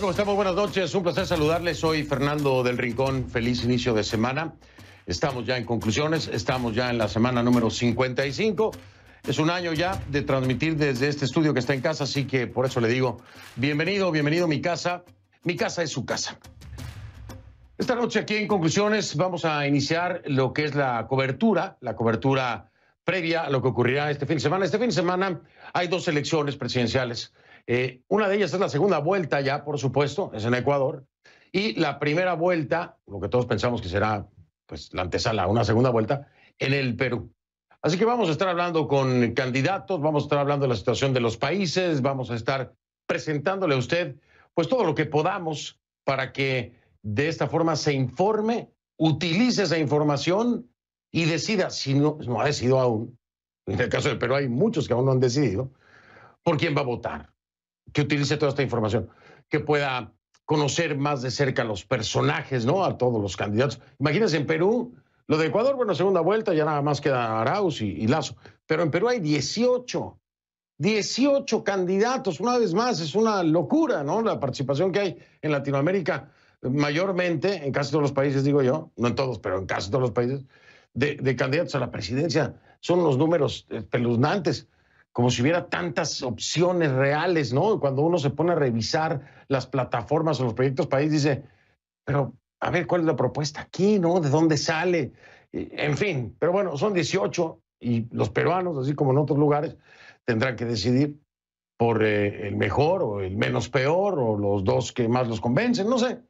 ¿Cómo estamos? Buenas noches. Un placer saludarles. Soy Fernando del Rincón. Feliz inicio de semana. Estamos ya en conclusiones. Estamos ya en la semana número 55. Es un año ya de transmitir desde este estudio que está en casa, así que por eso le digo, bienvenido, bienvenido a mi casa. Mi casa es su casa. Esta noche aquí en conclusiones vamos a iniciar lo que es la cobertura, la cobertura previa a lo que ocurrirá este fin de semana. Este fin de semana hay dos elecciones presidenciales eh, una de ellas es la segunda vuelta ya, por supuesto, es en Ecuador. Y la primera vuelta, lo que todos pensamos que será pues, la antesala, una segunda vuelta, en el Perú. Así que vamos a estar hablando con candidatos, vamos a estar hablando de la situación de los países, vamos a estar presentándole a usted pues todo lo que podamos para que de esta forma se informe, utilice esa información y decida, si no ha decidido aún, en el caso del Perú hay muchos que aún no han decidido, por quién va a votar que utilice toda esta información, que pueda conocer más de cerca los personajes, ¿no? A todos los candidatos. Imagínense, en Perú, lo de Ecuador, bueno, segunda vuelta, ya nada más queda Arauz y, Lazo. Pero en Perú hay 18, 18 candidatos. Una vez más, es una locura, ¿no? La participación que hay en Latinoamérica, mayormente, en casi todos los países, digo yo, no en todos, pero en casi todos los países, de, candidatos a la presidencia. Son los números eh, espeluznantes como si hubiera tantas opciones reales, ¿no? Cuando uno se pone a revisar las plataformas o los proyectos país, dice, pero a ver, ¿cuál es la propuesta aquí, ¿no? ¿De dónde sale? En fin, pero bueno, son 18 y los peruanos, así como en otros lugares, tendrán que decidir por eh, el mejor o el menos peor o los dos que más los convencen, no sé.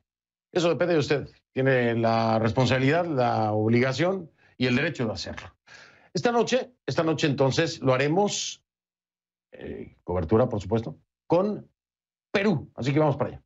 Eso depende de usted. Tiene la responsabilidad, la obligación y el derecho de hacerlo. Esta noche, esta noche entonces lo haremos eh, cobertura, por supuesto, con Perú. Así que vamos para allá.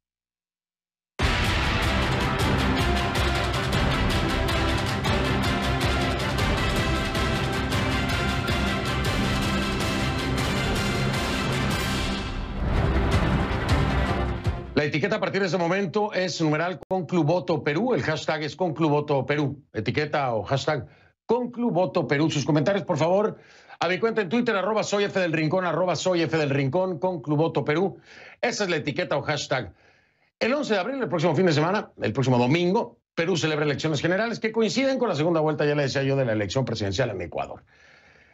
La etiqueta a partir de ese momento es numeral Voto Perú. El hashtag es con Voto Perú. Etiqueta o hashtag con Voto Perú. Sus comentarios, por favor, a mi cuenta en Twitter, arroba soy F del Rincón, arroba soy F del Rincón con Cluboto Perú. Esa es la etiqueta o hashtag. El 11 de abril, el próximo fin de semana, el próximo domingo, Perú celebra elecciones generales que coinciden con la segunda vuelta, ya le decía yo, de la elección presidencial en Ecuador.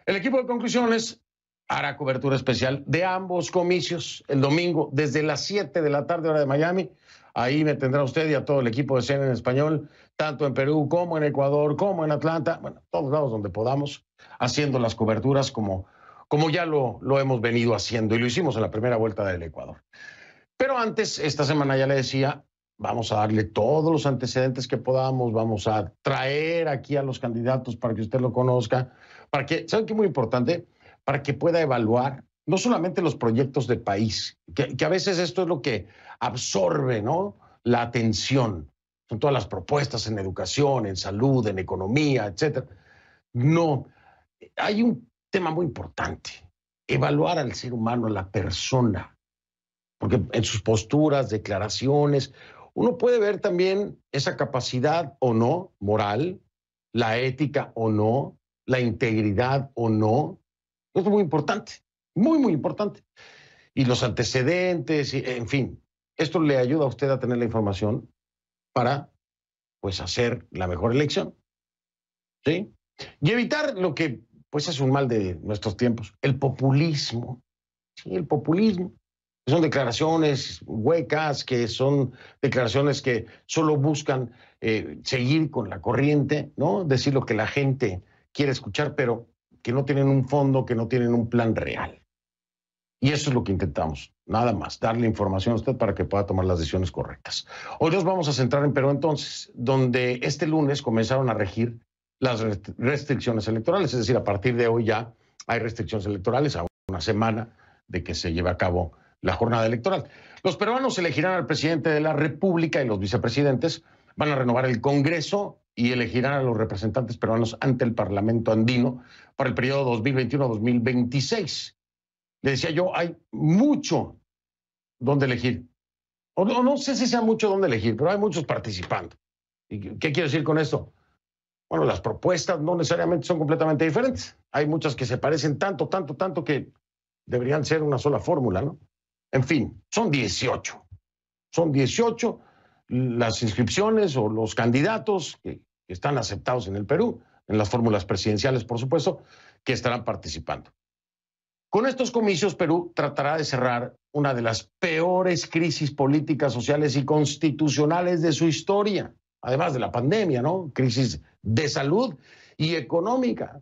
El equipo de conclusiones hará cobertura especial de ambos comicios el domingo desde las 7 de la tarde hora de Miami. Ahí me tendrá usted y a todo el equipo de CNN en español, tanto en Perú como en Ecuador, como en Atlanta, bueno, todos lados donde podamos haciendo las coberturas como, como ya lo, lo hemos venido haciendo y lo hicimos en la primera vuelta del Ecuador. Pero antes, esta semana ya le decía, vamos a darle todos los antecedentes que podamos, vamos a traer aquí a los candidatos para que usted lo conozca, para que, ¿saben qué muy importante? Para que pueda evaluar no solamente los proyectos de país, que, que a veces esto es lo que absorbe, ¿no? La atención. Son todas las propuestas en educación, en salud, en economía, etcétera. No, hay un tema muy importante, evaluar al ser humano, a la persona, porque en sus posturas, declaraciones, uno puede ver también esa capacidad o no moral, la ética o no, la integridad o no. Esto es muy importante, muy, muy importante. Y los antecedentes, en fin, esto le ayuda a usted a tener la información para pues hacer la mejor elección. ¿Sí? Y evitar lo que pues es un mal de nuestros tiempos. El populismo, sí, el populismo. Son declaraciones huecas, que son declaraciones que solo buscan eh, seguir con la corriente, ¿no? Decir lo que la gente quiere escuchar, pero que no tienen un fondo, que no tienen un plan real. Y eso es lo que intentamos, nada más, darle información a usted para que pueda tomar las decisiones correctas. Hoy nos vamos a centrar en Perú entonces, donde este lunes comenzaron a regir las restricciones electorales. Es decir, a partir de hoy ya hay restricciones electorales a una semana de que se lleve a cabo la jornada electoral. Los peruanos elegirán al presidente de la República y los vicepresidentes, van a renovar el Congreso y elegirán a los representantes peruanos ante el Parlamento andino para el periodo 2021-2026. Le decía yo, hay mucho donde elegir. O no, no sé si sea mucho donde elegir, pero hay muchos participando. ¿Qué quiero decir con esto? bueno, las propuestas no necesariamente son completamente diferentes. Hay muchas que se parecen tanto, tanto, tanto que deberían ser una sola fórmula, ¿no? En fin, son 18. Son 18 las inscripciones o los candidatos que están aceptados en el Perú, en las fórmulas presidenciales, por supuesto, que estarán participando. Con estos comicios, Perú tratará de cerrar una de las peores crisis políticas, sociales y constitucionales de su historia además de la pandemia, ¿no? Crisis de salud y económica.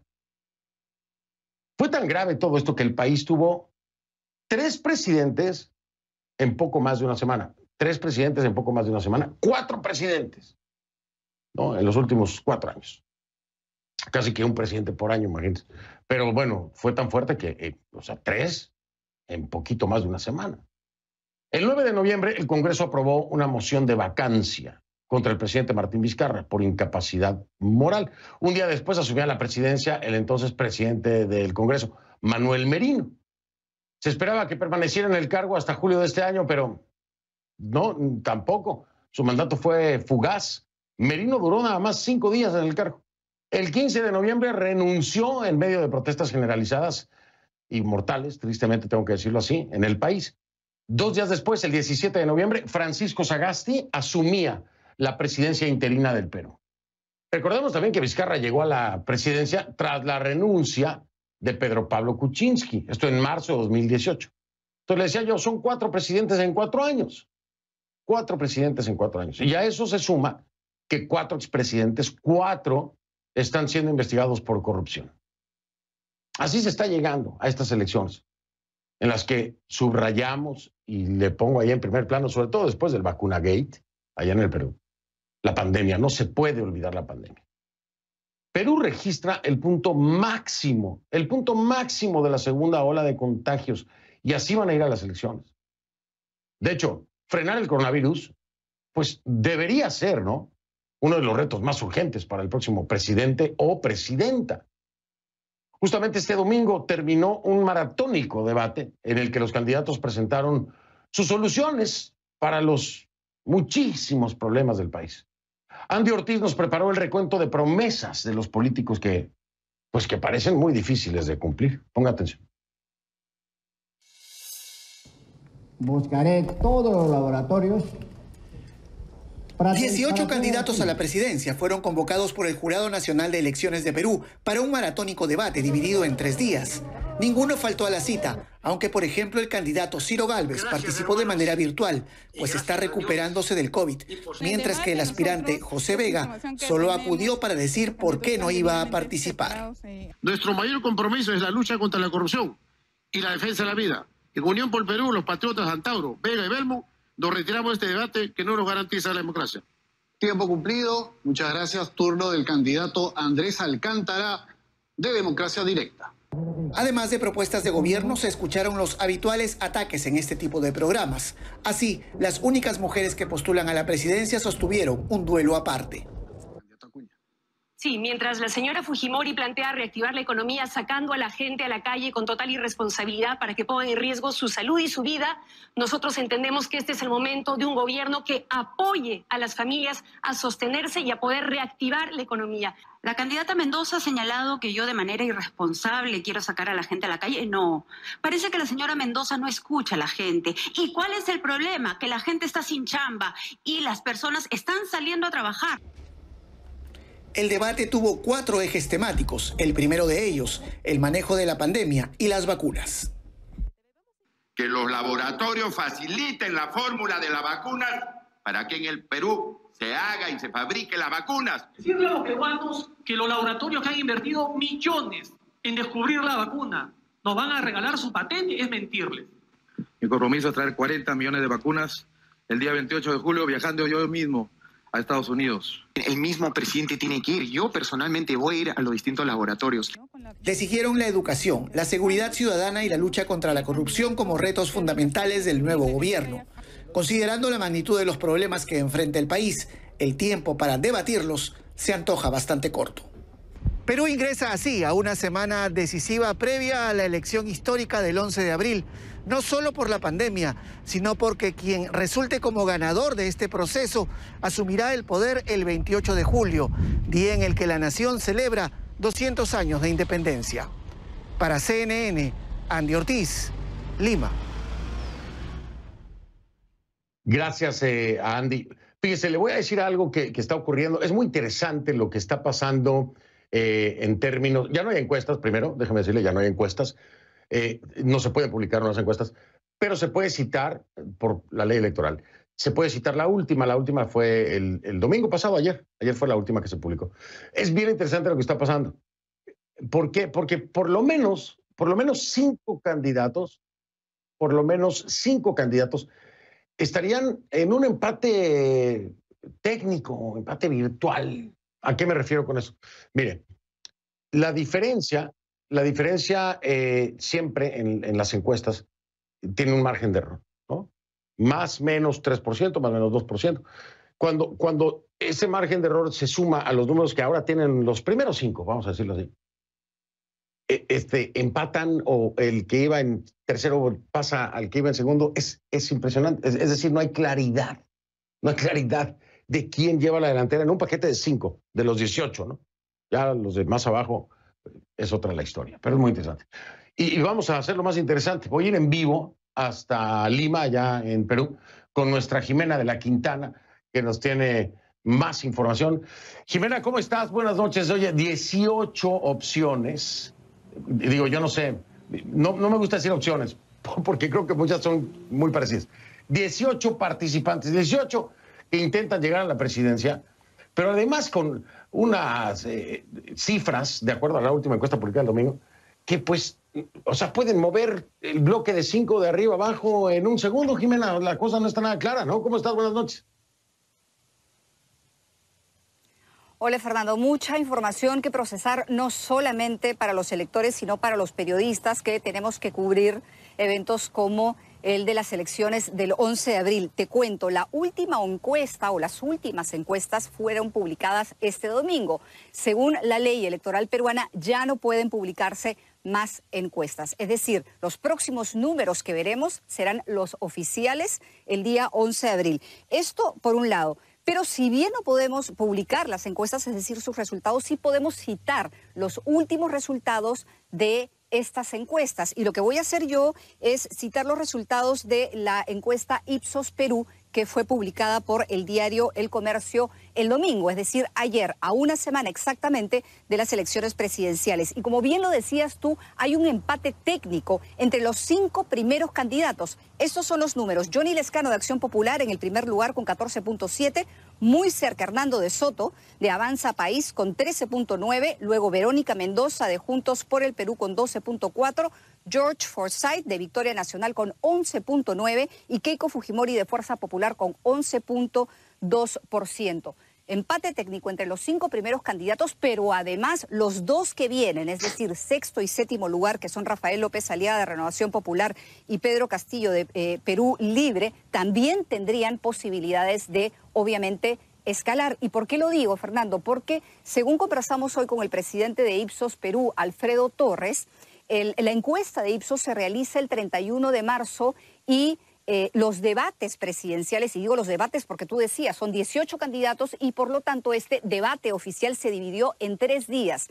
Fue tan grave todo esto que el país tuvo tres presidentes en poco más de una semana. Tres presidentes en poco más de una semana. Cuatro presidentes, ¿no? En los últimos cuatro años. Casi que un presidente por año, imagínense. Pero bueno, fue tan fuerte que, eh, o sea, tres en poquito más de una semana. El 9 de noviembre el Congreso aprobó una moción de vacancia contra el presidente Martín Vizcarra por incapacidad moral. Un día después asumía la presidencia el entonces presidente del Congreso, Manuel Merino. Se esperaba que permaneciera en el cargo hasta julio de este año, pero no, tampoco. Su mandato fue fugaz. Merino duró nada más cinco días en el cargo. El 15 de noviembre renunció en medio de protestas generalizadas y mortales, tristemente tengo que decirlo así, en el país. Dos días después, el 17 de noviembre, Francisco Sagasti asumía la presidencia interina del Perú. Recordemos también que Vizcarra llegó a la presidencia tras la renuncia de Pedro Pablo Kuczynski, esto en marzo de 2018. Entonces le decía yo, son cuatro presidentes en cuatro años. Cuatro presidentes en cuatro años. Y a eso se suma que cuatro expresidentes, cuatro, están siendo investigados por corrupción. Así se está llegando a estas elecciones, en las que subrayamos, y le pongo ahí en primer plano, sobre todo después del vacuna gate, allá en el Perú, la pandemia, no se puede olvidar la pandemia. Perú registra el punto máximo, el punto máximo de la segunda ola de contagios y así van a ir a las elecciones. De hecho, frenar el coronavirus, pues debería ser, ¿no? Uno de los retos más urgentes para el próximo presidente o presidenta. Justamente este domingo terminó un maratónico debate en el que los candidatos presentaron sus soluciones para los muchísimos problemas del país. Andy Ortiz nos preparó el recuento de promesas de los políticos que, pues que parecen muy difíciles de cumplir. Ponga atención. Buscaré todos los laboratorios 18 candidatos a la presidencia fueron convocados por el Jurado Nacional de Elecciones de Perú para un maratónico debate dividido en tres días. Ninguno faltó a la cita, aunque, por ejemplo, el candidato Ciro Gálvez participó de manera virtual, pues está recuperándose del COVID, mientras que el aspirante José Vega solo acudió para decir por qué no iba a participar. Eh. Nuestro mayor compromiso es la lucha contra la corrupción y la defensa de la vida. En Unión por Perú, los patriotas Antauro, Vega y Belmo, nos retiramos de este debate que no nos garantiza la democracia. Tiempo cumplido. Muchas gracias. Turno del candidato Andrés Alcántara de Democracia Directa. Además de propuestas de gobierno, se escucharon los habituales ataques en este tipo de programas. Así, las únicas mujeres que postulan a la presidencia sostuvieron un duelo aparte. Sí, mientras la señora Fujimori plantea reactivar la economía sacando a la gente a la calle con total irresponsabilidad para que ponga en riesgo su salud y su vida, nosotros entendemos que este es el momento de un gobierno que apoye a las familias a sostenerse y a poder reactivar la economía. La candidata Mendoza ha señalado que yo de manera irresponsable quiero sacar a la gente a la calle. No, parece que la señora Mendoza no escucha a la gente. ¿Y cuál es el problema? Que la gente está sin chamba y las personas están saliendo a trabajar. El debate tuvo cuatro ejes temáticos, el primero de ellos, el manejo de la pandemia y las vacunas. Que los laboratorios faciliten la fórmula de la vacuna para que en el Perú se haga y se fabrique las vacunas. Decirle a los peruanos que los laboratorios que han invertido millones en descubrir la vacuna nos van a regalar su patente es mentirles. Mi compromiso es traer 40 millones de vacunas el día 28 de julio viajando yo mismo a Estados Unidos. El mismo presidente tiene que ir. Yo personalmente voy a ir a los distintos laboratorios. Le la educación, la seguridad ciudadana y la lucha contra la corrupción como retos fundamentales del nuevo gobierno. Considerando la magnitud de los problemas que enfrenta el país, el tiempo para debatirlos se antoja bastante corto. Perú ingresa así a una semana decisiva previa a la elección histórica del 11 de abril no solo por la pandemia, sino porque quien resulte como ganador de este proceso asumirá el poder el 28 de julio, día en el que la nación celebra 200 años de independencia. Para CNN, Andy Ortiz, Lima. Gracias, eh, a Andy. Fíjese, le voy a decir algo que, está ocurriendo. Es muy interesante lo que está pasando eh, en términos. Ya no hay encuestas, primero, déjeme decirle, ya no hay encuestas, eh, no se puede publicar unas encuestas, pero se puede citar eh, por la ley electoral. Se puede citar la última, la última fue el, domingo pasado, ayer, ayer fue la última que se publicó. Es bien interesante lo que está pasando. ¿Por qué? Porque por lo menos, por lo menos cinco candidatos, por lo menos cinco candidatos estarían en un empate técnico, empate virtual. ¿A qué me refiero con eso? Mire, la diferencia la diferencia eh, siempre en, en, las encuestas tiene un margen de error, ¿no? Más menos 3%, más menos 2%. Cuando, cuando ese margen de error se suma a los números que ahora tienen los primeros cinco, vamos a decirlo así, e, este, empatan o el que iba en tercero pasa al que iba en segundo, es, es impresionante. Es, decir, no hay claridad, no hay claridad de quién lleva la delantera en un paquete de cinco, de los 18, ¿no? Ya los de más abajo es otra la historia, pero es muy interesante. Y, vamos a hacer lo más interesante. Voy a ir en vivo hasta Lima, allá en Perú, con nuestra Jimena de la Quintana, que nos tiene más información. Jimena, ¿cómo estás? Buenas noches. Oye, 18 opciones. Digo, yo no sé, no, no me gusta decir opciones, porque creo que muchas son muy parecidas. 18 participantes, 18 que intentan llegar a la presidencia, pero además con unas eh, cifras, de acuerdo a la última encuesta publicada el domingo, que pues, o sea, pueden mover el bloque de cinco de arriba abajo en un segundo, Jimena. La cosa no está nada clara, ¿no? ¿Cómo estás? Buenas noches. Hola Fernando, mucha información que procesar no solamente para los electores, sino para los periodistas que tenemos que cubrir eventos como el de las elecciones del 11 de abril. Te cuento, la última encuesta o las últimas encuestas fueron publicadas este domingo. Según la ley electoral peruana, ya no pueden publicarse más encuestas. Es decir, los próximos números que veremos serán los oficiales el día 11 de abril. Esto por un lado. Pero si bien no podemos publicar las encuestas, es decir, sus resultados, sí podemos citar los últimos resultados de estas encuestas. Y lo que voy a hacer yo es citar los resultados de la encuesta Ipsos Perú que fue publicada por el diario El Comercio el domingo, es decir, ayer, a una semana exactamente de las elecciones presidenciales. Y como bien lo decías tú, hay un empate técnico entre los cinco primeros candidatos. Estos son los números. Johnny Lescano de Acción Popular en el primer lugar con 14.7, muy cerca Hernando de Soto de Avanza País con 13.9, luego Verónica Mendoza de Juntos por el Perú con 12.4, George Forsyth de Victoria Nacional con 11.9 y Keiko Fujimori de Fuerza Popular con 11.2%. Empate técnico entre los cinco primeros candidatos, pero además los dos que vienen, es decir, sexto y séptimo lugar, que son Rafael López Aliada de Renovación Popular y Pedro Castillo de eh, Perú Libre, también tendrían posibilidades de, obviamente, escalar. ¿Y por qué lo digo, Fernando? Porque según conversamos hoy con el presidente de Ipsos Perú, Alfredo Torres, la encuesta de Ipsos se realiza el 31 de marzo y eh, los debates presidenciales, y digo los debates porque tú decías, son 18 candidatos y por lo tanto este debate oficial se dividió en tres días.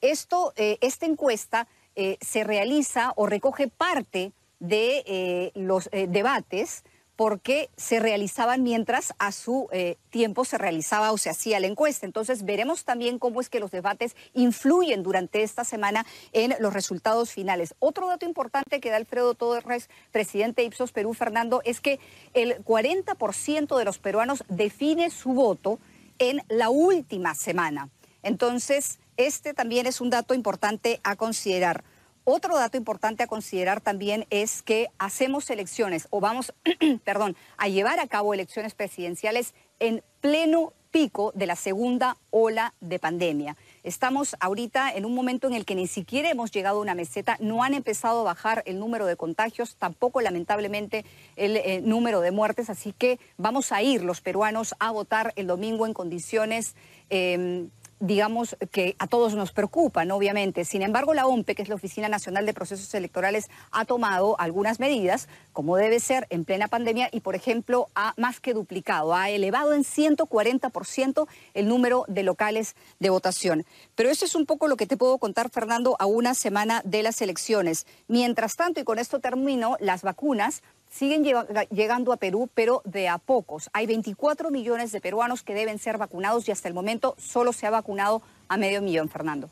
Esto, eh, esta encuesta eh, se realiza o recoge parte de los debates porque se realizaban mientras a su eh, tiempo se realizaba o se hacía la encuesta. Entonces veremos también cómo es que los debates influyen durante esta semana en los resultados finales. Otro dato importante que da Alfredo Torres, presidente de Ipsos Perú, Fernando, es que el 40% de los peruanos define su voto en la última semana. Entonces, este también es un dato importante a considerar. Otro dato importante a considerar también es que hacemos elecciones o vamos, perdón, a llevar a cabo elecciones presidenciales en pleno pico de la segunda ola de pandemia. Estamos ahorita en un momento en el que ni siquiera hemos llegado a una meseta, no han empezado a bajar el número de contagios, tampoco lamentablemente el eh, número de muertes, así que vamos a ir los peruanos a votar el domingo en condiciones... Em, digamos, que a todos nos preocupan, obviamente. Sin embargo, la OMPE, que es la Oficina Nacional de Procesos Electorales, ha tomado algunas medidas, como debe ser en plena pandemia, y, por ejemplo, ha más que duplicado, ha elevado en 140% el número de locales de votación. Pero eso es un poco lo que te puedo contar, Fernando, a una semana de las elecciones. Mientras tanto, y con esto termino, las vacunas siguen llegando a Perú, pero de a pocos. Hay 24 millones de peruanos que deben ser vacunados y hasta el momento solo se ha vacunado a medio millón, Fernando.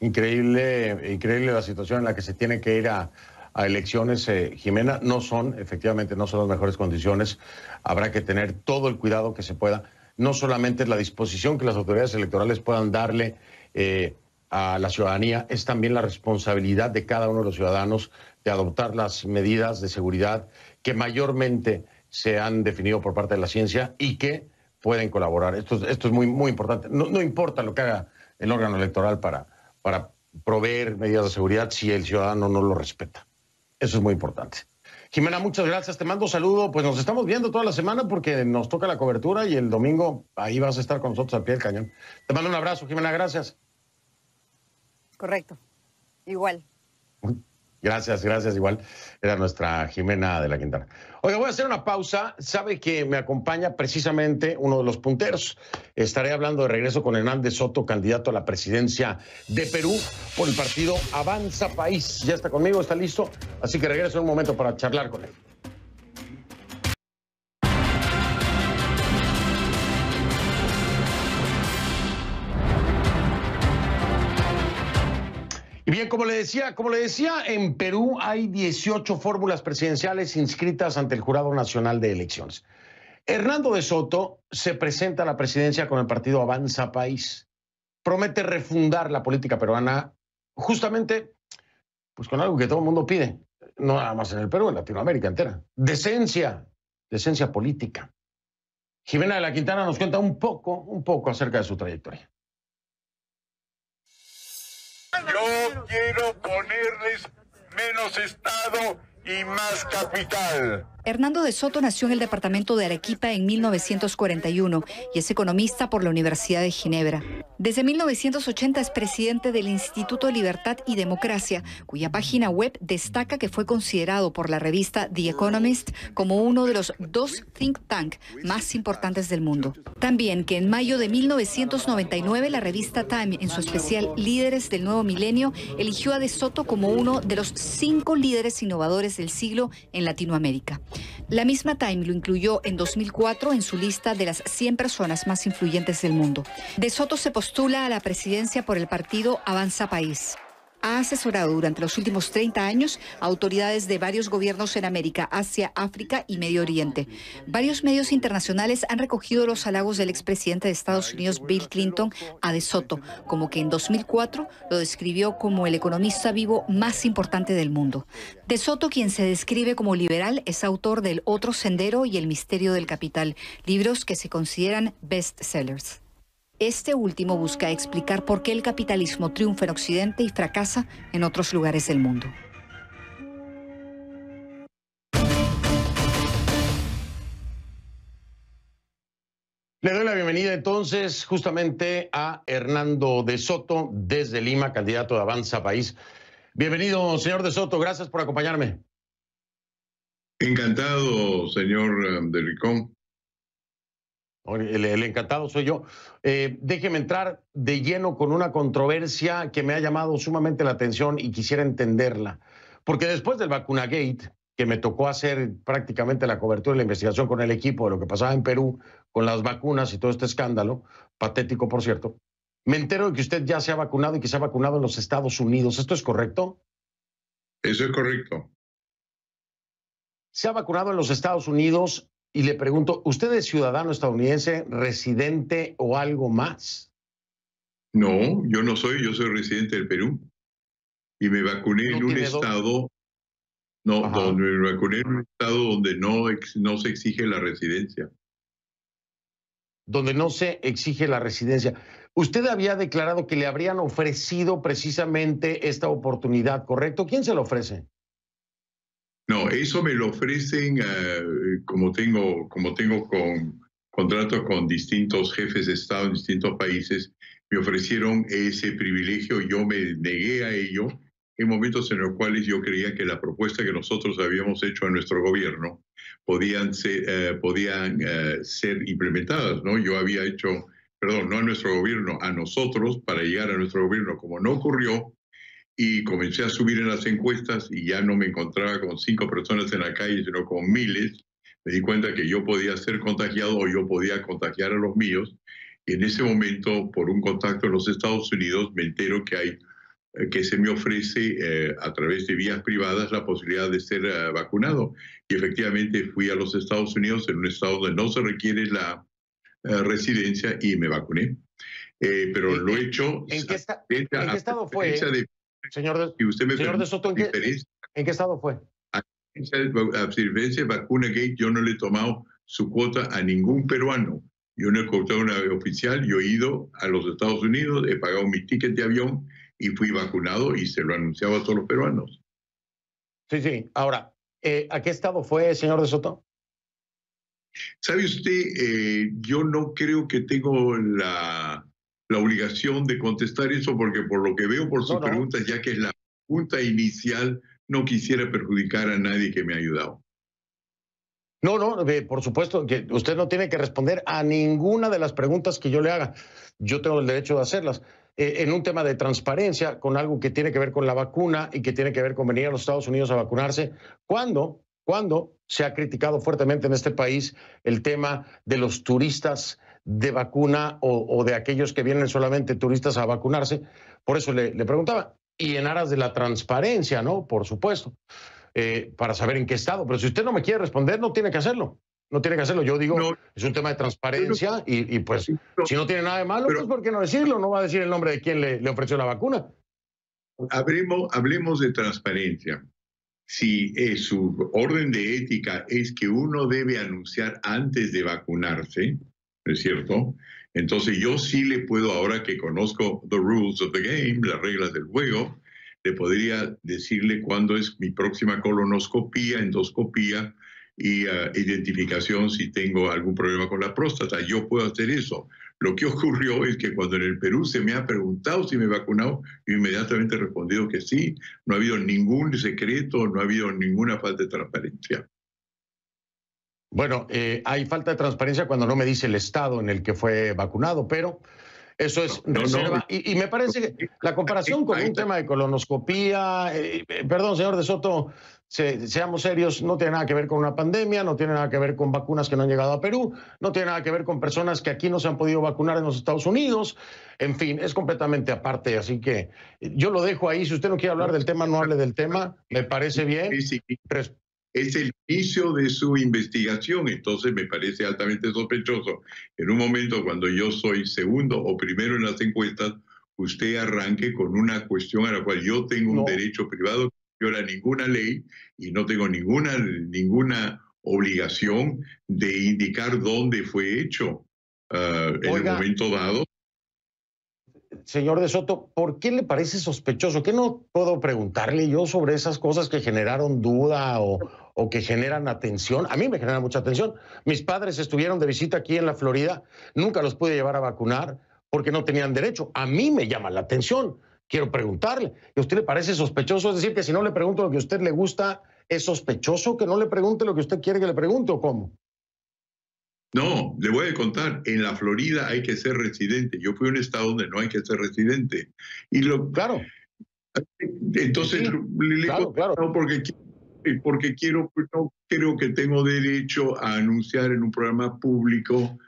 Increíble, increíble la situación en la que se tiene que ir a, elecciones, eh, Jimena. No son, efectivamente, no son las mejores condiciones. Habrá que tener todo el cuidado que se pueda. No solamente la disposición que las autoridades electorales puedan darle eh, a la ciudadanía, es también la responsabilidad de cada uno de los ciudadanos de adoptar las medidas de seguridad que mayormente se han definido por parte de la ciencia y que pueden colaborar. Esto, es, esto es muy, muy importante. No, importa lo que haga el órgano electoral para, para proveer medidas de seguridad si el ciudadano no lo respeta. Eso es muy importante. Jimena, muchas gracias. Te mando un saludo. Pues nos estamos viendo toda la semana porque nos toca la cobertura y el domingo ahí vas a estar con nosotros al pie del cañón. Te mando un abrazo, Jimena. Gracias. Correcto. Igual. Gracias, gracias, igual. Era nuestra Jimena de la Quintana. Oiga, voy a hacer una pausa. Sabe que me acompaña precisamente uno de los punteros. Estaré hablando de regreso con Hernández Soto, candidato a la presidencia de Perú por el partido Avanza País. Ya está conmigo, está listo. Así que regreso en un momento para charlar con él. Bien, como le decía, como le decía, en Perú hay 18 fórmulas presidenciales inscritas ante el Jurado Nacional de Elecciones. Hernando de Soto se presenta a la presidencia con el partido Avanza País. Promete refundar la política peruana justamente pues con algo que todo el mundo pide, no nada más en el Perú, en Latinoamérica entera. Decencia, decencia política. Jimena de la Quintana nos cuenta un poco, un poco acerca de su trayectoria. Yo quiero ponerles menos Estado y más capital. Hernando de Soto nació en el departamento de Arequipa en 1941 y es economista por la Universidad de Ginebra. Desde 1980 es presidente del Instituto de Libertad y Democracia, cuya página web destaca que fue considerado por la revista The Economist como uno de los dos think tank más importantes del mundo. También que en mayo de 1999 la revista Time, en su especial Líderes del Nuevo Milenio, eligió a de Soto como uno de los cinco líderes innovadores del siglo en Latinoamérica. La misma Time lo incluyó en 2004 en su lista de las 100 personas más influyentes del mundo. De Soto se postula a la presidencia por el partido Avanza País ha asesorado durante los últimos 30 años a autoridades de varios gobiernos en América, Asia, África y Medio Oriente. Varios medios internacionales han recogido los halagos del expresidente de Estados Unidos, Bill Clinton, a De Soto, como que en 2004 lo describió como el economista vivo más importante del mundo. De Soto, quien se describe como liberal, es autor del Otro Sendero y El Misterio del Capital, libros que se consideran bestsellers. Este último busca explicar por qué el capitalismo triunfa en Occidente y fracasa en otros lugares del mundo. Le doy la bienvenida entonces justamente a Hernando de Soto desde Lima, candidato de Avanza País. Bienvenido, señor de Soto, gracias por acompañarme. Encantado, señor Delicón. El, encantado soy yo. Eh, déjeme entrar de lleno con una controversia que me ha llamado sumamente la atención y quisiera entenderla. Porque después del vacunagate, que me tocó hacer prácticamente la cobertura y la investigación con el equipo de lo que pasaba en Perú con las vacunas y todo este escándalo, patético por cierto, me entero de que usted ya se ha vacunado y que se ha vacunado en los Estados Unidos. ¿Esto es correcto? Eso es correcto. Se ha vacunado en los Estados Unidos y le pregunto, ¿usted es ciudadano estadounidense, residente o algo más? No, yo no soy, yo soy residente del Perú. Y me vacuné en un estado, no, donde me vacuné en un estado donde no, no se exige la residencia. Donde no se exige la residencia. Usted había declarado que le habrían ofrecido precisamente esta oportunidad, ¿correcto? ¿Quién se la ofrece? No, eso me lo ofrecen eh, como tengo, como tengo con, contratos con distintos jefes de Estado en distintos países, me ofrecieron ese privilegio, yo me negué a ello en momentos en los cuales yo creía que la propuesta que nosotros habíamos hecho a nuestro gobierno podían ser, eh, podían, eh, ser implementadas. ¿no? Yo había hecho, perdón, no a nuestro gobierno, a nosotros para llegar a nuestro gobierno, como no ocurrió, y comencé a subir en las encuestas y ya no me encontraba con cinco personas en la calle, sino con miles. Me di cuenta que yo podía ser contagiado o yo podía contagiar a los míos. Y en ese momento, por un contacto en los Estados Unidos, me entero que hay eh, que se me ofrece eh, a través de vías privadas la posibilidad de ser eh, vacunado. Y efectivamente fui a los Estados Unidos, en un estado donde no se requiere la residencia, y me vacuné. pero lo he hecho... ¿En qué, estado fue? Señor de, Soto, ¿en qué, estado fue? Absirvencia vacuna Gate, yo no le he tomado su cuota a ningún peruano. Yo no he cortado una oficial, yo he ido a los Estados Unidos, he pagado mi ticket de avión y fui vacunado y se lo anunciaba a todos los peruanos. Sí, sí. Ahora, eh, ¿a qué estado fue, señor de Soto? ¿Sabe usted? Eh, yo no creo que tengo la la obligación de contestar eso porque por lo que veo por sus preguntas, ya que es la pregunta inicial, no quisiera perjudicar a nadie que me ha ayudado. No, no, eh, por supuesto que usted no tiene que responder a ninguna de las preguntas que yo le haga. Yo tengo el derecho de hacerlas. Eh, en un tema de transparencia, con algo que tiene que ver con la vacuna y que tiene que ver con venir a los Estados Unidos a vacunarse, ¿cuándo se ha criticado fuertemente en este país el tema de los turistas de vacuna o, de aquellos que vienen solamente turistas a vacunarse. Por eso le, preguntaba. Y en aras de la transparencia, ¿no? Por supuesto, eh, para saber en qué estado. Pero si usted no me quiere responder, no tiene que hacerlo. No tiene que hacerlo. Yo digo, es un tema de transparencia y, pues si no tiene nada de malo, pues ¿por qué no decirlo? No va a decir el nombre de quien le, ofreció la vacuna. Hablemos, hablemos de transparencia. Si eh, su orden de ética es que uno debe anunciar antes de vacunarse, ¿no es cierto? Entonces yo sí le puedo, ahora que conozco the rules of the game, las reglas del juego, le podría decirle cuándo es mi próxima colonoscopía, endoscopía y ah, identificación si tengo algún problema con la próstata. Yo puedo hacer eso. Lo que ocurrió es que cuando en el Perú se me ha preguntado si me he vacunado, yo inmediatamente he respondido que sí. No ha habido ningún secreto, no ha habido ninguna falta de transparencia. Bueno, eh, hay falta de transparencia cuando no me dice el estado en el que fue vacunado, pero eso es reserva. Y, me parece que la comparación con un tema de colonoscopía, eh, eh, perdón, señor De Soto, seamos serios, no tiene nada que ver con una pandemia, no tiene nada que ver con vacunas que no han llegado a Perú, no tiene nada que ver con personas que aquí no se han podido vacunar en los Estados Unidos. En fin, es completamente aparte. Así que yo lo dejo ahí. Si usted no quiere hablar del tema, no hable del tema. Me parece bien es el inicio de su investigación. Entonces me parece altamente sospechoso. En un momento cuando yo soy segundo o primero en las encuestas, usted arranque con una cuestión a la cual yo tengo un derecho privado que no viola ninguna ley y no tengo ninguna, ninguna obligación de indicar dónde fue hecho ah, en el momento dado. Señor de Soto, ¿por qué le parece sospechoso? ¿Qué no puedo preguntarle yo sobre esas cosas que generaron duda o, o que generan atención. A mí me genera mucha atención. Mis padres estuvieron de visita aquí en la Florida, nunca los pude llevar a vacunar porque no tenían derecho. A mí me llama la atención. Quiero preguntarle. ¿Y a usted le parece sospechoso? Es decir, que si no le pregunto lo que a usted le gusta, ¿es sospechoso que no le pregunte lo que usted quiere que le pregunte o cómo? No, le voy a contar, en la Florida hay que ser residente. Yo fui a un estado donde no hay que ser residente. Y lo claro. Entonces, claro, claro. porque porque quiero, pues, no creo que tengo derecho a anunciar en un programa público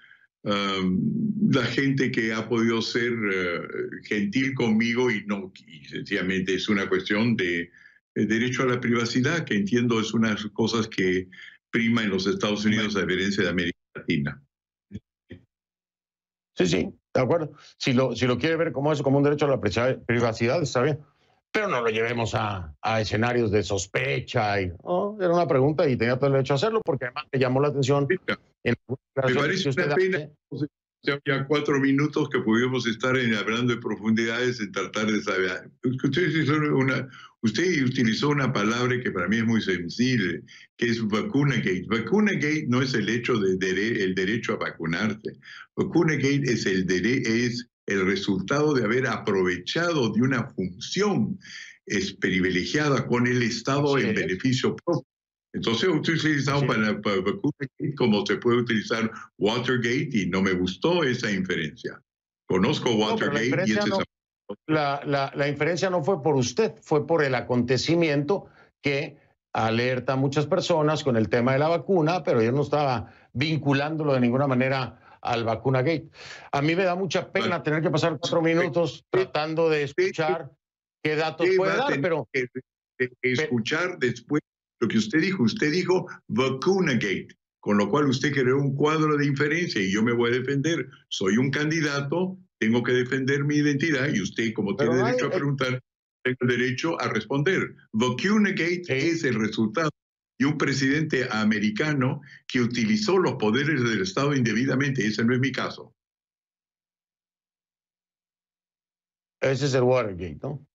la gente que ha podido ser eh, gentil conmigo y no, sencillamente es una cuestión de, derecho a la privacidad, que entiendo es una de las cosas que prima en los Estados Unidos a diferencia de América Latina. Sí, sí, de acuerdo. Si lo, si lo quiere ver como eso, como un derecho a la privacidad, está bien pero no lo llevemos a, a escenarios de sospecha. Y, oh, era una pregunta y tenía todo el derecho a hacerlo porque además me llamó la atención. Me parece una pena, ya cuatro minutos que pudimos estar hablando de profundidades en tratar de saber. Usted, una, usted utilizó una palabra que para mí es muy sensible, que es vacuna Vacuna gate no es el hecho de, el derecho a vacunarse. gate es el derecho el resultado de haber aprovechado de una función es privilegiada con el Estado en beneficio propio. Entonces, usted utilizado ah, para para, para, como se puede utilizar Watergate y no me gustó esa inferencia. Conozco Watergate la y es la, la, la, inferencia no fue por usted, fue por el acontecimiento que alerta a muchas personas con el tema de la vacuna, pero yo no estaba vinculándolo de ninguna manera al vacuna gate. A mí me da mucha pena tener que pasar cuatro minutos tratando de escuchar qué datos puede dar, pero... escuchar después lo que usted dijo. Usted dijo vacuna gate, con lo cual usted creó un cuadro de inferencia y yo me voy a defender. Soy un candidato, tengo que defender mi identidad y usted, como tiene derecho a eh preguntar, tiene derecho a responder. Vacunagate es el resultado y un presidente americano que utilizó los poderes del Estado indebidamente. Ese no es mi caso. Ese es el Watergate, ¿no?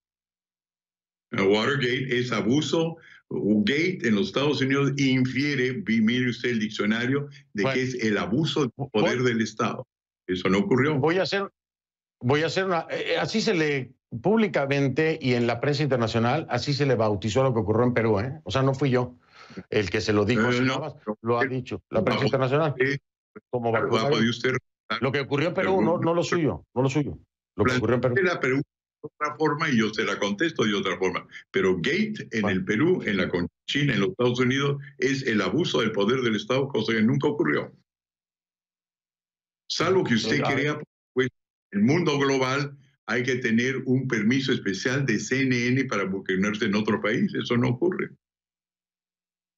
Watergate es abuso. Gate en los Estados Unidos infiere, mire usted el diccionario, de que es el abuso del poder del Estado. Eso no ocurrió. Voy a hacer, voy a hacer una. Eh, eh, así se le públicamente y en la prensa internacional, así se le bautizó lo que ocurrió en Perú, ¿eh? O sea, no fui yo. El que se lo dijo, eh, lo ha eh, dicho la prensa internacional. Como usted lo que ocurrió en Perú, no, no lo suyo, no lo suyo. Lo La pregunta de otra forma y yo se la contesto de otra forma. Pero Gate en el Perú, en la China, en los Estados Unidos, es el abuso del poder del Estado, cosa que nunca ocurrió. Salvo que usted crea, pues, el mundo global hay que tener un permiso especial de CNN para buquearse en otro país. Eso no ocurre.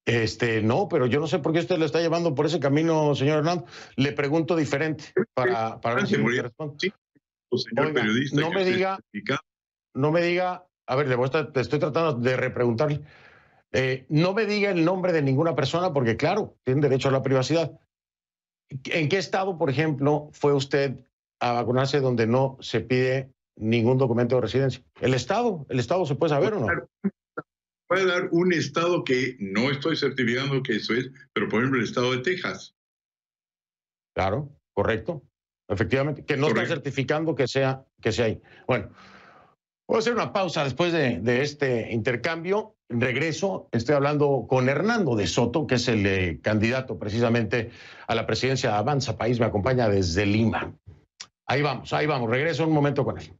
Este, no, pero yo no sé por qué usted le está llevando por ese camino, señor Hernández. Le pregunto diferente para, ver ah, si me responde. Señor periodista, no me diga, no me diga, a ver, le voy te estoy tratando de repreguntarle. Eh, no me diga el nombre de ninguna persona, porque claro, tiene derecho a la privacidad. ¿En qué estado, por ejemplo, fue usted a vacunarse donde no se pide ningún documento de residencia? ¿El estado? ¿El estado se puede saber pues o no? Voy a dar un estado que no estoy certificando que eso es, pero por ejemplo el estado de Texas. Claro, correcto. Efectivamente, que no estoy está certificando que sea, que sea ahí. Bueno, voy a hacer una pausa después de, este intercambio. Regreso, estoy hablando con Hernando de Soto, que es el eh, candidato precisamente a la presidencia de Avanza País, me acompaña desde Lima. Ahí vamos, ahí vamos, regreso un momento con él.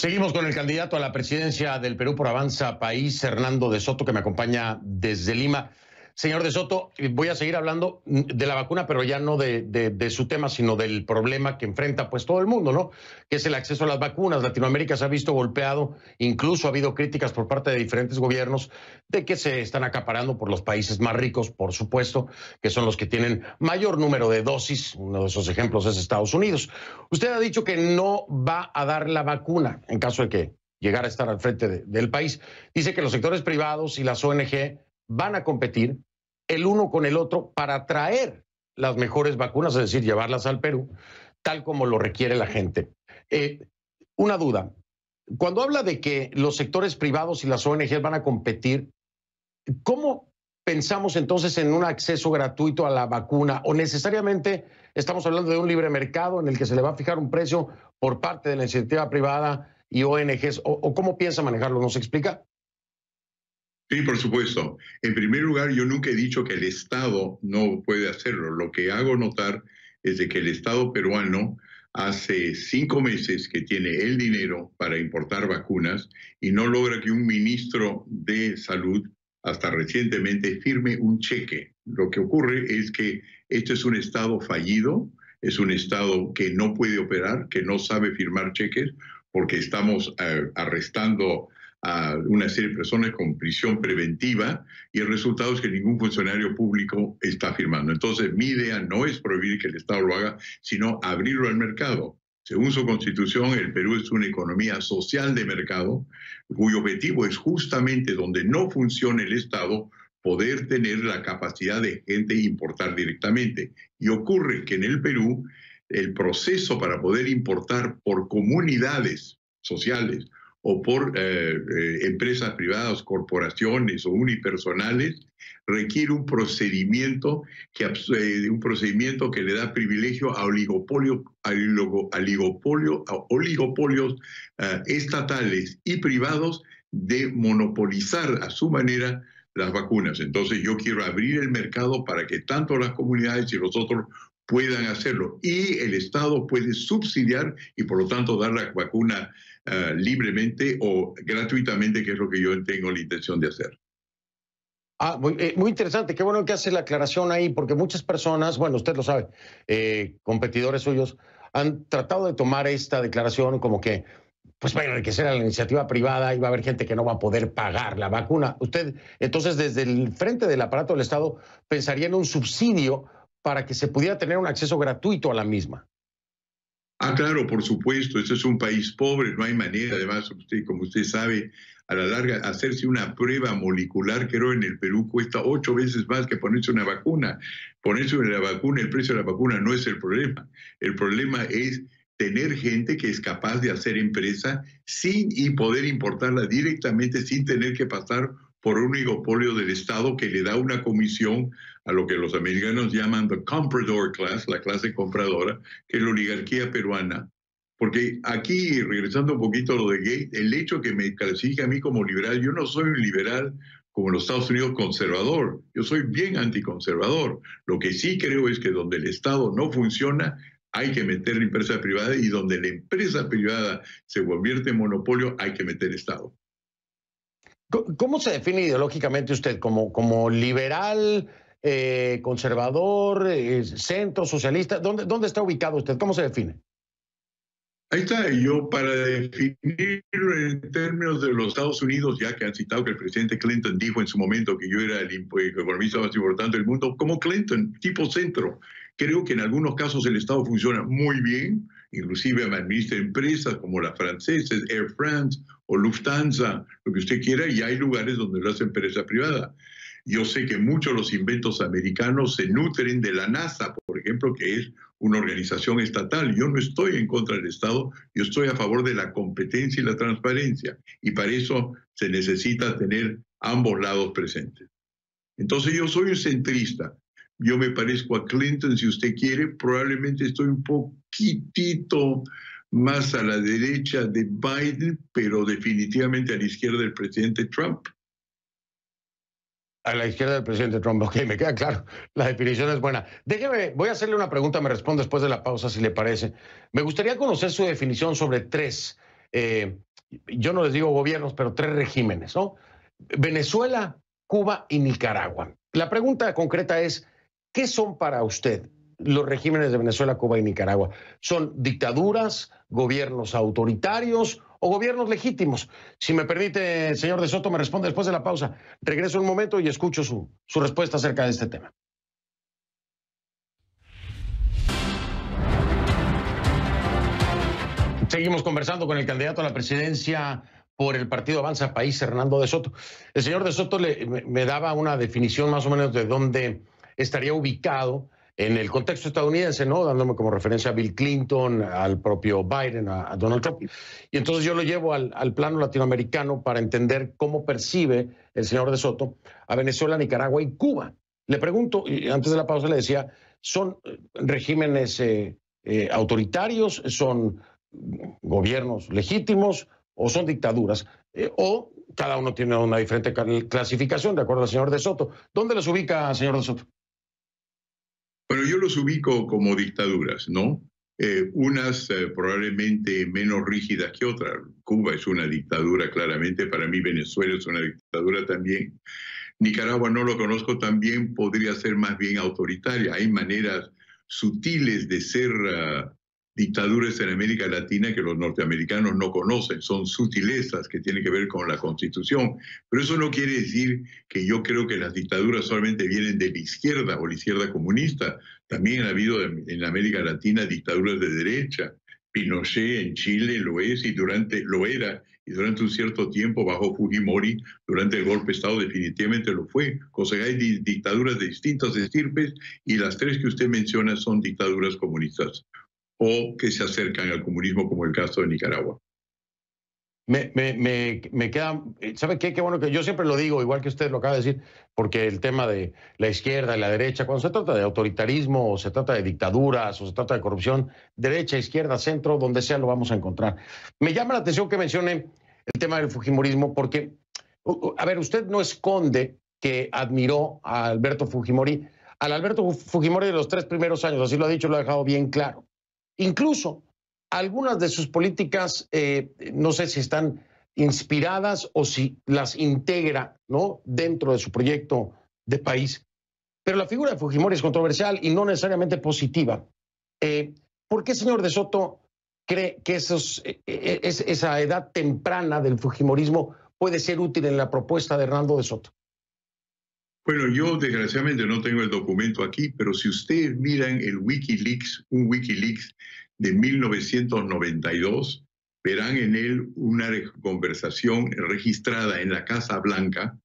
Seguimos con el candidato a la presidencia del Perú por Avanza País, Hernando de Soto, que me acompaña desde Lima. Señor De Soto, eh, voy a seguir hablando de la vacuna, pero ya no de, su tema, sino del problema que enfrenta pues todo el mundo, ¿no? Que es el acceso a las vacunas. Latinoamérica se ha visto golpeado, incluso ha habido críticas por parte de diferentes gobiernos de que se están acaparando por los países más ricos, por supuesto, que son los que tienen mayor número de dosis. Uno de esos ejemplos es Estados Unidos. Usted ha dicho que no va a dar la vacuna en caso de que llegara a estar al frente del país. Dice que los sectores privados y las ONG van a competir el uno con el otro para traer las mejores vacunas, es decir, llevarlas al Perú, tal como lo requiere la gente. Eh, una duda, cuando habla de que los sectores privados y las ONGs van a competir, ¿cómo pensamos entonces en un acceso gratuito a la vacuna? ¿O necesariamente estamos hablando de un libre mercado en el que se le va a fijar un precio por parte de la iniciativa privada y ONGs? o cómo piensa manejarlo? ¿Nos explica? Sí, por supuesto. En primer lugar, yo nunca he dicho que el Estado no puede hacerlo. Lo que hago notar es de que el Estado peruano hace cinco meses que tiene el dinero para importar vacunas y no logra que un ministro de salud hasta recientemente firme un cheque. Lo que ocurre es que este es un Estado fallido, es un Estado que no puede operar, que no sabe firmar cheques porque estamos eh, arrestando a una serie de personas con prisión preventiva y el resultado es que ningún funcionario público está firmando. Entonces, mi idea no es prohibir que el Estado lo haga, sino abrirlo al mercado. Según su constitución, el Perú es una economía social de mercado cuyo objetivo es justamente donde no funcione el Estado poder tener la capacidad de gente e importar directamente. Y ocurre que en el Perú el proceso para poder importar por comunidades sociales o por eh, eh, empresas privadas, corporaciones o unipersonales, requiere un procedimiento, que, eh, un procedimiento que le da privilegio a, oligopolio, a oligopolios estatales y privados de monopolizar a su manera las vacunas. Entonces yo quiero abrir el mercado para que tanto las comunidades y los otros puedan hacerlo. Y el Estado puede subsidiar y por lo tanto dar la vacuna eh, libremente o gratuitamente, que es lo que yo tengo la intención de hacer. Ah, eh, muy, interesante, qué bueno que hace la aclaración ahí, porque muchas personas, bueno, usted lo sabe, eh, competidores suyos, han tratado de tomar esta declaración como que, pues va a enriquecer a la iniciativa privada y va a haber gente que no va a poder pagar la vacuna. Usted, entonces, desde el frente del aparato del Estado, pensaría en un subsidio para que se pudiera tener un acceso gratuito a la misma. Ah, claro, por supuesto, este es un país pobre, no hay manera, además, usted, como usted sabe, a la larga, hacerse una prueba molecular, creo, en el Perú cuesta ocho veces más que ponerse una vacuna. Ponerse una vacuna, el precio de la vacuna no es el problema. El problema es tener gente que es capaz de hacer empresa sin y poder importarla directamente sin tener que pasar por un oligopolio del Estado que le da una comisión a lo que los americanos llaman the comprador class, la clase compradora, que es la oligarquía peruana. Porque aquí, regresando un poquito a lo de Gates, el hecho que me clasifica a mí como liberal, yo no soy un liberal como en los Estados Unidos conservador, yo soy bien anticonservador. Lo que sí creo es que donde el Estado no funciona, hay que meter la empresa privada y donde la empresa privada se convierte en monopolio, hay que meter Estado. ¿Cómo se define ideológicamente usted? ¿Como, como liberal, eh, conservador, eh, centro, socialista? ¿Dónde, ¿Dónde está ubicado usted? ¿Cómo se define? Ahí está, yo para definirlo en términos de los Estados Unidos, ya que han citado que el presidente Clinton dijo en su momento que yo era el economista más importante del mundo, como Clinton, tipo centro. Creo que en algunos casos el Estado funciona muy bien, inclusive administra empresas como las francesas, Air France o Lufthansa, lo que usted quiera, y hay lugares donde lo hace empresa privada. Yo sé que muchos de los inventos americanos se nutren de la NASA, por ejemplo, que es una organización estatal. Yo no estoy en contra del Estado, yo estoy a favor de la competencia y la transparencia. Y para eso se necesita tener ambos lados presentes. Entonces yo soy un centrista. Yo me parezco a Clinton, si usted quiere, probablemente estoy un poquitito más a la derecha de Biden, pero definitivamente a la izquierda del presidente Trump a la izquierda del presidente Trump. Ok, me queda claro, la definición es buena. Déjeme, voy a hacerle una pregunta, me responde después de la pausa, si le parece. Me gustaría conocer su definición sobre tres, eh, yo no les digo gobiernos, pero tres regímenes, ¿no? Venezuela, Cuba y Nicaragua. La pregunta concreta es, ¿qué son para usted los regímenes de Venezuela, Cuba y Nicaragua? ¿Son dictaduras, gobiernos autoritarios o gobiernos legítimos. Si me permite, señor De Soto, me responde después de la pausa. Regreso un momento y escucho su, respuesta acerca de este tema. Seguimos conversando con el candidato a la presidencia por el partido Avanza País, Hernando de Soto. El señor de Soto le, me, daba una definición más o menos de dónde estaría ubicado en el contexto estadounidense, ¿no? Dándome como referencia a Bill Clinton, al propio Biden, a, Donald Trump. Y entonces yo lo llevo al, plano latinoamericano para entender cómo percibe el señor de Soto a Venezuela, Nicaragua y Cuba. Le pregunto, y antes de la pausa le decía, ¿son eh, regímenes eh, eh, autoritarios? ¿Son mm, gobiernos legítimos? ¿O son dictaduras? ¿O cada uno tiene una diferente clasificación, de acuerdo al señor de Soto? ¿Dónde los ubica, señor de Soto? Bueno, yo los ubico como dictaduras, ¿no? Eh, unas eh, probablemente menos rígidas que otras. Cuba es una dictadura claramente, para mí Venezuela es una dictadura también. Nicaragua no lo conozco también, podría ser más bien autoritaria. Hay maneras sutiles de ser ah, dictaduras en América Latina que los norteamericanos no conocen, son sutilezas que tienen que ver con la constitución. Pero eso no quiere decir que yo creo que las dictaduras solamente vienen de la izquierda o la izquierda comunista. También ha habido en América Latina dictaduras de derecha. Pinochet en Chile lo es y durante lo era y durante un cierto tiempo bajo Fujimori, durante el golpe de Estado definitivamente lo fue. Cosa hay dictaduras de distintas estirpes y las tres que usted menciona son dictaduras comunistas o que se acercan al comunismo, como el caso de Nicaragua. Me, queda, ¿sabe qué? Qué bueno que yo siempre lo digo, igual que usted lo acaba de decir, porque el tema de la izquierda y la derecha, cuando se trata de autoritarismo, o se trata de dictaduras, o se trata de corrupción, derecha, izquierda, centro, donde sea lo vamos a encontrar. Me llama la atención que mencione el tema del Fujimorismo, porque, a ver, usted no esconde que admiró a Alberto Fujimori, al Alberto Fujimori de los tres primeros años, así lo ha dicho, lo ha dejado bien claro. Incluso algunas de sus políticas, eh, no sé si están inspiradas o si las integra ¿no? dentro de su proyecto de país. Pero la figura de Fujimori es controversial y no necesariamente positiva. Eh, ¿Por qué, señor De Soto, cree que eh, esa edad temprana del Fujimorismo puede ser útil en la propuesta de Hernando De Soto? Bueno, yo desgraciadamente no tengo el documento aquí, pero si ustedes miran el Wikileaks, un Wikileaks de 1992, verán en él una conversación registrada en la Casa Blanca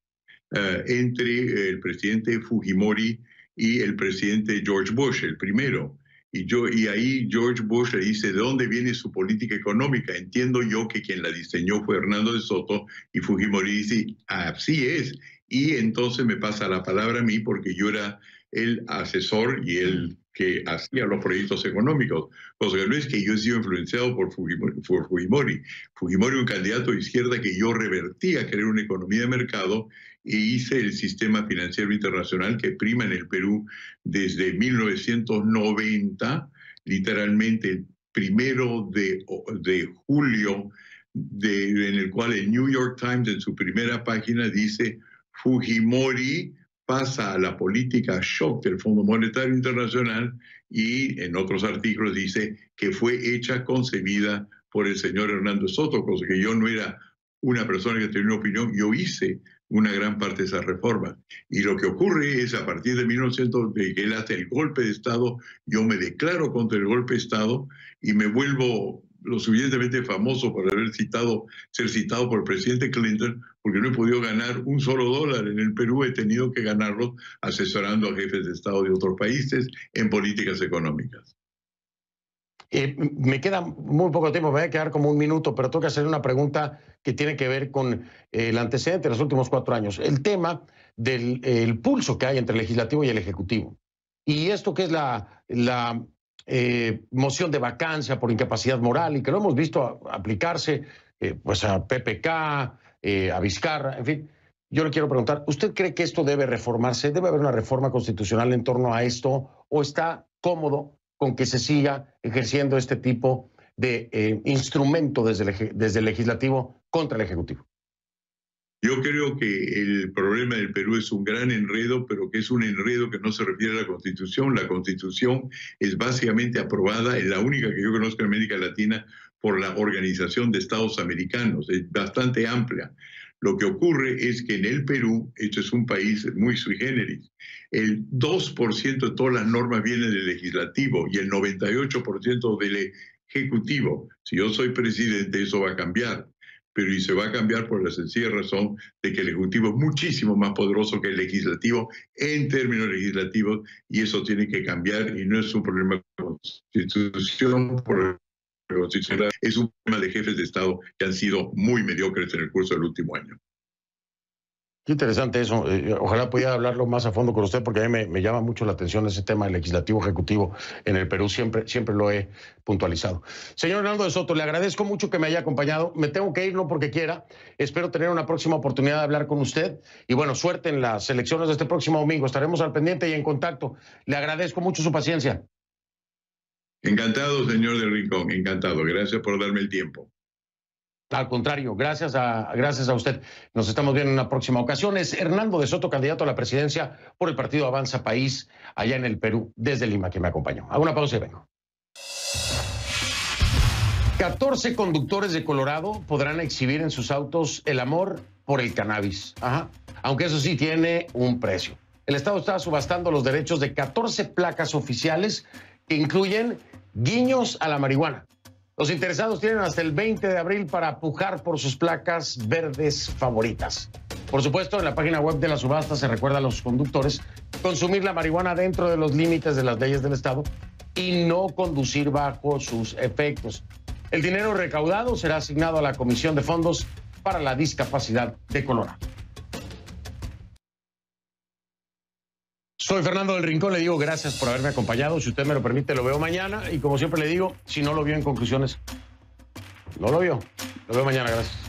eh, entre el presidente Fujimori y el presidente George Bush, el primero. Y, yo, y ahí George Bush le dice, ¿de dónde viene su política económica? Entiendo yo que quien la diseñó fue Hernando de Soto y Fujimori dice, así es, y entonces me pasa la palabra a mí porque yo era el asesor y el que hacía los proyectos económicos. José Luis, que yo he sido influenciado por Fujimori. Fujimori. un candidato de izquierda que yo revertí a crear una economía de mercado e hice el sistema financiero internacional que prima en el Perú desde 1990, literalmente el primero de, de julio, de, en el cual el New York Times en su primera página dice Fujimori pasa a la política shock del Fondo Monetario Internacional y en otros artículos dice que fue hecha, concebida por el señor Hernando Soto, cosa que yo no era una persona que tenía una opinión, yo hice una gran parte de esa reforma. Y lo que ocurre es, a partir de 1900, que él hace el golpe de Estado, yo me declaro contra el golpe de Estado y me vuelvo lo suficientemente famoso por haber citado, ser citado por el presidente Clinton porque no he podido ganar un solo dólar en el Perú, he tenido que ganarlo asesorando a jefes de Estado de otros países en políticas económicas. Eh, me queda muy poco tiempo, me va a quedar como un minuto, pero tengo que hacer una pregunta que tiene que ver con eh, el antecedente de los últimos cuatro años, el tema del pulso que hay entre el legislativo y el ejecutivo. Y esto que es la, la eh, moción de vacancia por incapacidad moral y que lo hemos visto aplicarse pues a PPK, eh, a en fin. Yo le quiero preguntar, ¿usted cree que esto debe reformarse? ¿Debe haber una reforma constitucional en torno a esto? ¿O está cómodo con que se siga ejerciendo este tipo de eh, instrumento desde el, desde el legislativo contra el ejecutivo? Yo creo que el problema del Perú es un gran enredo, pero que es un enredo que no se refiere a la Constitución. La Constitución es básicamente aprobada, es la única que yo conozco en América Latina por la Organización de Estados Americanos, es bastante amplia. Lo que ocurre es que en el Perú, esto es un país muy sui generis, el 2% de todas las normas vienen del legislativo y el 98% del ejecutivo. Si yo soy presidente, eso va a cambiar. Pero y se va a cambiar por la sencilla razón de que el Ejecutivo es muchísimo más poderoso que el Legislativo en términos legislativos y eso tiene que cambiar y no es un problema de constitución, por es un tema de jefes de Estado que han sido muy mediocres en el curso del último año. Qué interesante eso. Eh, eh, ojalá pudiera hablarlo más a fondo con usted porque a mí me, llama mucho la atención ese tema del legislativo ejecutivo en el Perú. Siempre, siempre lo he puntualizado. Señor Hernando de Soto, le agradezco mucho que me haya acompañado. Me tengo que ir, no porque quiera. Espero tener una próxima oportunidad de hablar con usted. Y bueno, suerte en las elecciones de este próximo domingo. Estaremos al pendiente y en contacto. Le agradezco mucho su paciencia. Encantado, señor del Rincón, encantado. Gracias por darme el tiempo. Al contrario, gracias a, gracias a usted. Nos estamos viendo en una próxima ocasión. Es Hernando de Soto, candidato a la presidencia por el partido Avanza País, allá en el Perú, desde Lima, que me acompañó. Hago una pausa y vengo. 14 conductores de Colorado podrán exhibir en sus autos el amor por el cannabis. Ajá. Aunque eso sí tiene un precio. El Estado está subastando los derechos de 14 placas oficiales que incluyen guiños a la marihuana. Los interesados tienen hasta el 20 de abril para pujar por sus placas verdes favoritas. Por supuesto, en la página web de la subasta se recuerda a los conductores consumir la marihuana dentro de los límites de las leyes del Estado y no conducir bajo sus efectos. El dinero recaudado será asignado a la Comisión de Fondos para la Discapacidad de Colorado. Soy Fernando del Rincón, le digo gracias por haberme acompañado. Si usted me lo permite, lo veo mañana. Y como siempre le digo, si no lo vio en conclusiones, no lo vio. Lo veo mañana, gracias.